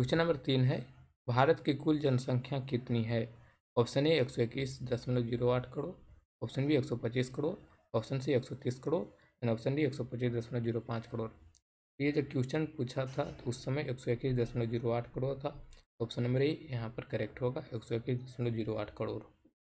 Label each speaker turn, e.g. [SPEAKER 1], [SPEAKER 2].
[SPEAKER 1] question number तीन है भारत की कुल जनसंख्या कितनी है ऑप्शन ए एक सौ इक्कीस दशमलव जीरो आठ करोड़ ऑप्शन बी एक सौ पच्चीस करोड़ ऑप्शन सी एक सौ तीस करोड़ एंड ऑप्शन डी एक सौ पच्चीस दशमलव जीरो पाँच करोड़ ये जो क्वेश्चन पूछा था तो उस समय एक सौ इक्कीस दशमलव जीरो आठ करोड़ था ऑप्शन नंबर ए यहाँ पर करेक्ट होगा एक सौ इक्कीस दशमलव जीरो आठ करोड़